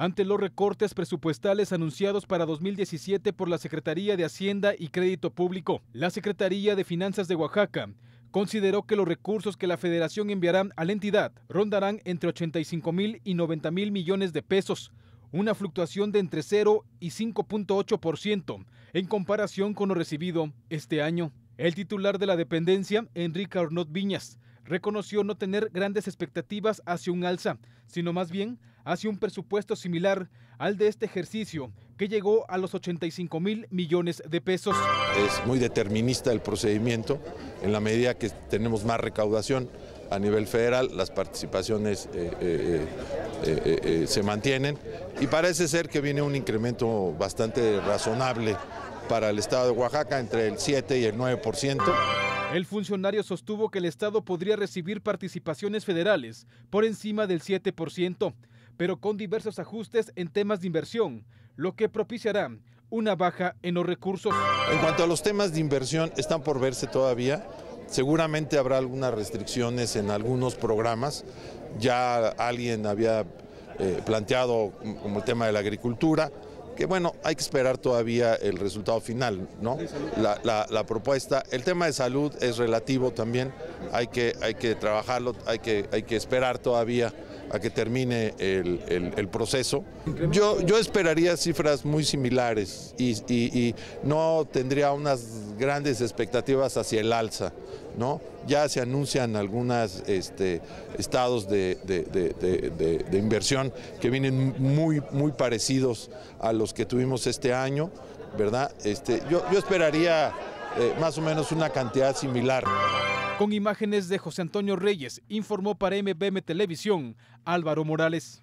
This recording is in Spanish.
ante los recortes presupuestales anunciados para 2017 por la Secretaría de Hacienda y Crédito Público. La Secretaría de Finanzas de Oaxaca consideró que los recursos que la federación enviará a la entidad rondarán entre 85 mil y 90 mil millones de pesos, una fluctuación de entre 0 y 5.8% en comparación con lo recibido este año. El titular de la dependencia, Enrique Arnott Viñas, reconoció no tener grandes expectativas hacia un alza, sino más bien hace un presupuesto similar al de este ejercicio, que llegó a los 85 mil millones de pesos. Es muy determinista el procedimiento, en la medida que tenemos más recaudación a nivel federal, las participaciones eh, eh, eh, se mantienen y parece ser que viene un incremento bastante razonable para el estado de Oaxaca, entre el 7 y el 9%. El funcionario sostuvo que el Estado podría recibir participaciones federales por encima del 7%, pero con diversos ajustes en temas de inversión, lo que propiciará una baja en los recursos. En cuanto a los temas de inversión, están por verse todavía. Seguramente habrá algunas restricciones en algunos programas. Ya alguien había eh, planteado como el tema de la agricultura, que bueno, hay que esperar todavía el resultado final, ¿no? La, propuesta, el tema de salud es relativo también, hay que, hay que trabajarlo, hay que, hay que esperar todavía a que termine el, proceso. Yo, yo esperaría cifras muy similares y, no tendría unas grandes expectativas hacia el alza. ¿No? Ya se anuncian algunos este, estados de, inversión que vienen muy, muy parecidos a los que tuvimos este año, ¿verdad? Este, yo, esperaría eh, más o menos una cantidad similar. Con imágenes de José Antonio Reyes, informó para MBM Televisión Álvaro Morales.